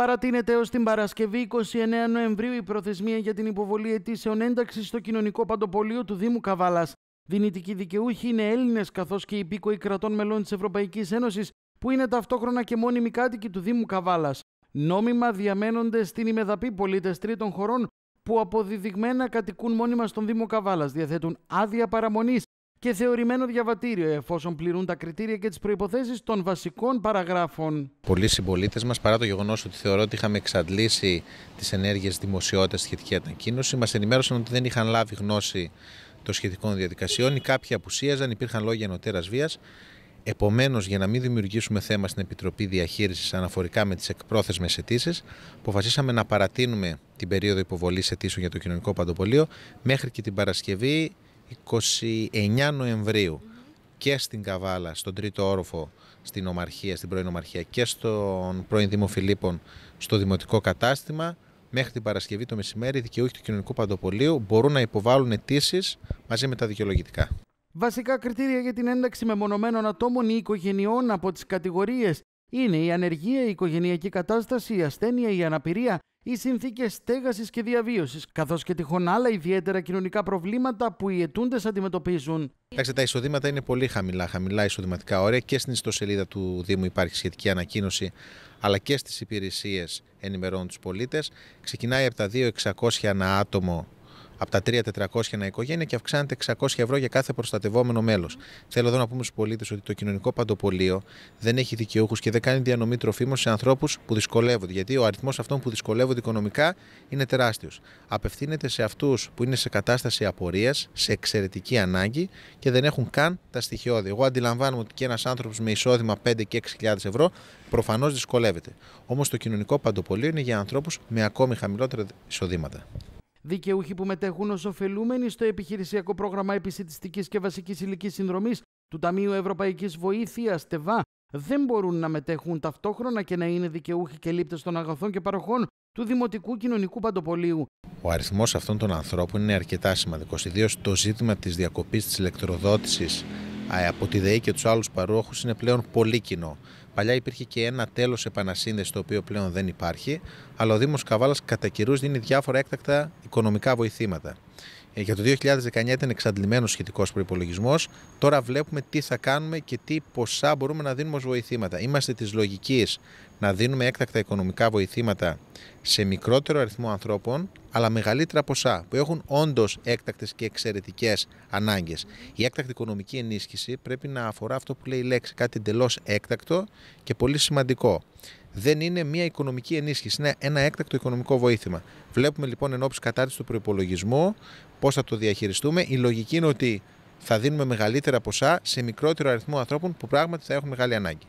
Παρατείνεται ω την Παρασκευή 29 Νοεμβρίου η προθεσμία για την υποβολή αιτήσεων ένταξης στο κοινωνικό παντοπολείο του Δήμου Καβάλας. Δυνητικοί δικαιούχοι είναι Έλληνες καθώς και υπήκοοι κρατών μελών της Ευρωπαϊκής Ένωσης, που είναι ταυτόχρονα και μόνιμοι κάτοικοι του Δήμου Καβάλας. Νόμιμα διαμένονται στην ημεδαπή πολίτες τρίτων χωρών που αποδιδειγμένα κατοικούν μόνιμα στον Δήμο Καβάλας, διαθέτουν άδεια παραμονής και θεωρημένο διαβατήριο εφόσον πληρούν τα κριτήρια και τις προποθέσει των βασικών παραγράφων. Πολλοί συμπολίτες μας, παρά το γεγονός ότι θεωρώ ότι είχαμε εξαντλήσει τις ενέργειες δημοσιότητας σχετική ανακοίνωση, μας ενημέρωσαν ότι δεν είχαν λάβει γνώση των σχετικών διαδικασιών. Ή κάποιοι απουσίαζαν, υπήρχαν λόγια νοτέρα βίας. Επομένως, για να μην δημιουργήσουμε θέμα στην Επιτροπή Διαχείρισης αναφορικά με τις εκπρόθεσμες αιτήσεις, αποφασίσαμε να παρατείνουμε την περίοδο υποβολής αιτήσεων για το κοινωνικό παντοπολείο μέχρι και την Παρασκευή 29 Νοεμβρίου και στην Καβάλα, στον τρίτο όροφο, στην Ομαρχία, στην πρώην Ομαρχία και στον πρώην Δήμο Φιλίππων, στο Δημοτικό Κατάστημα. Μέχρι την Παρασκευή το μεσημέρι, οι δικαιούχοι του Κοινωνικού Παντοπολίου μπορούν να υποβάλουν αιτήσεις μαζί με τα δικαιολογητικά. Βασικά κριτήρια για την ένταξη μεμονωμένων ατόμων ή οικογενειών από τις κατηγορίες είναι η ανεργία, η οικογενειακή κατάσταση, η ασθένεια, η αναπηρία, οι συνθήκες στέγασης και διαβίωσης, καθώς και τυχόν άλλα ιδιαίτερα κοινωνικά προβλήματα που οι ετούντε αντιμετωπίζουν. Κοιτάξτε, τα εισοδήματα είναι πολύ χαμηλά, χαμηλά εισοδηματικά όρια και στην ιστοσελίδα του Δήμου υπάρχει σχετική ανακοίνωση, αλλά και στις υπηρεσίες ενημερώνουν τους πολίτες. Ξεκινάει από τα 2.600 ανά άτομο από τα 3.400 ένα οικογένεια και αυξάνεται 600 ευρώ για κάθε προστατευόμενο μέλος. Θέλω εδώ να πούμε στους πολίτες ότι το κοινωνικό παντοπολείο δεν έχει δικαιούχους και δεν κάνει διανομή τροφίμων σε ανθρώπους που δυσκολεύονται. Γιατί ο αριθμός αυτών που δυσκολεύονται οικονομικά είναι τεράστιος. Απευθύνεται σε αυτούς που είναι σε κατάσταση απορίας, σε εξαιρετική ανάγκη και δεν έχουν καν τα στοιχειώδη. Εγώ αντιλαμβάνομαι ότι και ένας άνθρωπος με εισόδημα 5 και 6.000 ευρώ προφανώς δυσκολεύεται. Όμως το κοινωνικό παντοπολείο είναι για ανθρώπους με ακόμη χαμηλότερα εισοδήματα. Δικαιούχοι που μετέχουν ως ωφελούμενοι στο επιχειρησιακό πρόγραμμα επισητιστικής και βασικής ηλικής συνδρομής του Ταμείου Ευρωπαϊκής Βοήθειας, ΤΕΒΑ, δεν μπορούν να μετέχουν ταυτόχρονα και να είναι δικαιούχοι και λήπτες των αγαθών και παροχών του Δημοτικού Κοινωνικού Παντοπολίου. Ο αριθμός αυτών των ανθρώπων είναι αρκετά σημαντικός, ιδίως το ζήτημα της διακοπής της ηλεκτροδότησης από τη ΔΕΗ και τους άλλους παρόχους είναι πλέον πολύ κοινό. Παλιά υπήρχε και ένα τέλος επανασύνδεσης το οποίο πλέον δεν υπάρχει, αλλά ο Δήμος Καβάλας κατά καιρούς δίνει διάφορα έκτακτα οικονομικά βοηθήματα. Ε, για το 2019 ήταν εξαντλημένος σχετικός προπολογισμό. Τώρα βλέπουμε τι θα κάνουμε και τι ποσά μπορούμε να δίνουμε ως βοηθήματα. Είμαστε της λογικής να δίνουμε έκτακτα οικονομικά βοηθήματα σε μικρότερο αριθμό ανθρώπων, αλλά μεγαλύτερα ποσά που έχουν όντως έκτακτες και εξαιρετικές ανάγκες. Η έκτακτη οικονομική ενίσχυση πρέπει να αφορά αυτό που λέει η λέξη, κάτι εντελώς έκτακτο και πολύ σημαντικό δεν είναι μια οικονομική ενίσχυση, είναι ένα έκτακτο οικονομικό βοήθημα. Βλέπουμε λοιπόν εν ώψη κατάρτισης του προπολογισμού πώς θα το διαχειριστούμε. Η λογική είναι ότι θα δίνουμε μεγαλύτερα ποσά σε μικρότερο αριθμό ανθρώπων που πράγματι θα έχουν μεγάλη ανάγκη.